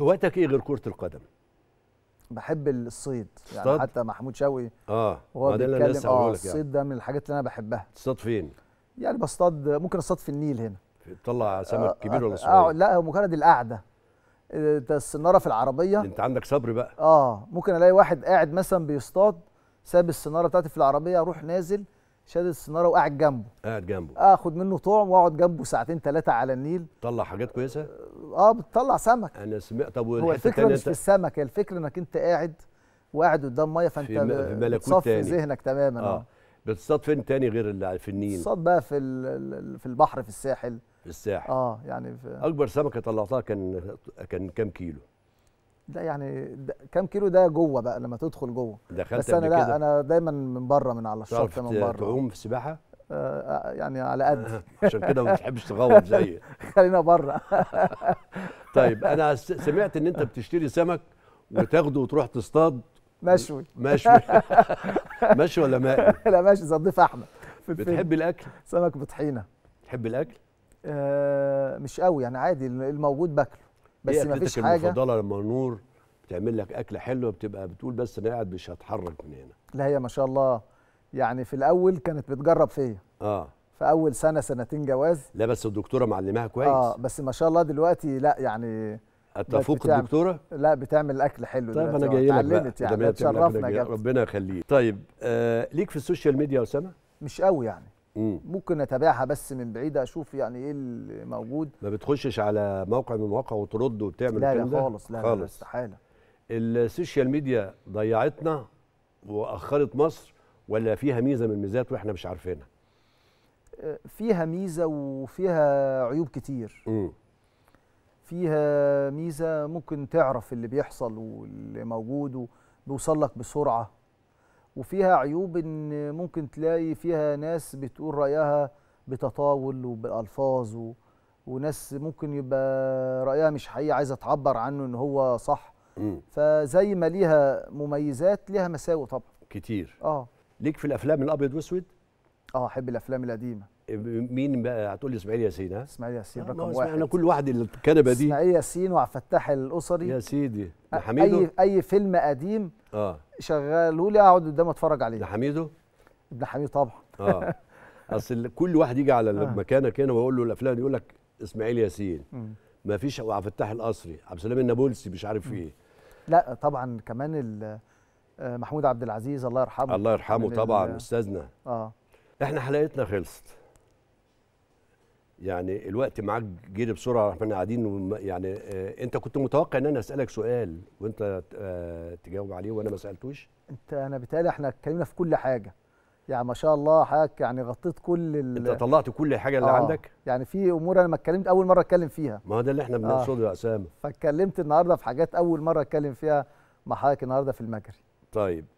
هوايتك ايه غير كره القدم بحب الصيد يعني حتى محمود شوقي اه وهو بيتكلم اه يعني. الصيد يعني. ده من الحاجات اللي انا بحبها تصطاد فين يعني بصطاد ممكن اصطاد في النيل هنا تطلع سمك آه كبير آه، ولا آه، صغير اه لا مجرد القعده آه، السناره في العربيه انت عندك صبر بقى اه ممكن الاقي واحد قاعد مثلا بيصطاد ساب السناره بتاعتي في العربيه اروح نازل شاد السناره وقاعد جنبه قاعد جنبه اخد منه طعم واقعد جنبه ساعتين ثلاثه على النيل طلع حاجات كويسه اه بتطلع سمك انا سمعت طب هو الفكره مش في السمك هي الفكره انك انت قاعد وقاعد قدام ميه فانت بتصفي ذهنك تماما اه, بتصطاد فين تاني غير اللي في النيل؟ بتصطاد بقى في في البحر في الساحل في الساحل اه يعني في اكبر سمكه طلعتها كان كان كام كيلو؟ ده يعني ده كام كيلو ده جوه بقى لما تدخل جوه دخلت بس انا لا انا دايما من بره من على الشط من بره تعوم في السباحه آه،, آه يعني على قد عشان كده ما بتحبش تغوط زيي خلينا بره طيب انا سمعت ان انت بتشتري سمك وتاخده وتروح تصطاد مشوي مشوي مشوي ولا مائي؟ لا مشوي زي احمد بتحب الاكل؟ سمك بطحينه تحب الاكل؟ آه مش قوي يعني عادي الموجود باكله بس ما فيش حاجه المفضله لما نور بتعمل لك اكله حلوه بتبقى بتقول بس انا قاعد مش هتحرك من هنا لا هي ما شاء الله يعني في الاول كانت بتجرب فيا اه في اول سنه سنتين جواز لا بس الدكتوره معلماها كويس اه بس ما شاء الله دلوقتي لا يعني اتفوق الدكتوره لا بتعمل اكل حلو طيب انا جاي لك يعني اتشرفنا ربنا يخليك طيب آه ليك في السوشيال ميديا يا اسامه مش قوي يعني مم. ممكن اتابعها بس من بعيد اشوف يعني ايه اللي موجود ما بتخشش على موقع من مواقع وترد وبتعمل لا لا خالص لا خالص استحاله السوشيال ميديا ضيعتنا واخرت مصر ولا فيها ميزه من الميزات واحنا مش عارفينها آه، فيها ميزه وفيها عيوب كتير مم. فيها ميزه ممكن تعرف اللي بيحصل واللي موجود وبيوصل لك بسرعه وفيها عيوب ان ممكن تلاقي فيها ناس بتقول رايها بتطاول وبالفاظ و... وناس ممكن يبقى رايها مش حقيقي عايزه تعبر عنه ان هو صح م. فزي ما ليها مميزات ليها مساوئ طبعا كتير اه ليك في الافلام الابيض واسود اه احب الافلام القديمه إيه، مين بقى هتقول لي اسماعيل ياسين ها؟ اسماعيل ياسين آه، رقم واحد انا كل واحد الكنبه دي اسماعيل ياسين وعبد الفتاح الاسري يا سيدي حميده اي اي فيلم قديم اه شغاله لي اقعد قدام اتفرج عليه ده حميده؟ ابن حميد طبعا اه اصل كل واحد يجي على آه. مكانك هنا ويقول له الافلام يقول لك اسماعيل ياسين ما فيش عبد الفتاح القصري عبد السلام النابلسي مش عارف ايه لا طبعا كمان آه، محمود عبد العزيز الله يرحمه الله يرحمه طبعا استاذنا اه احنا حلقتنا خلصت يعني الوقت معاك جري بسرعه احنا قاعدين يعني آه، انت كنت متوقع ان انا اسالك سؤال وانت آه، تجاوب عليه وانا ما سالتوش انت انا بتهيألي احنا اتكلمنا في كل حاجه يعني ما شاء الله حضرتك يعني غطيت كل ال... انت طلعت كل حاجه اللي آه. عندك يعني في امور انا ما اتكلمت اول مره اتكلم فيها ما هو ده اللي احنا آه. بنقصده آه. يا اسامه فاتكلمت النهارده في حاجات اول مره اتكلم فيها مع حضرتك النهارده في المجري طيب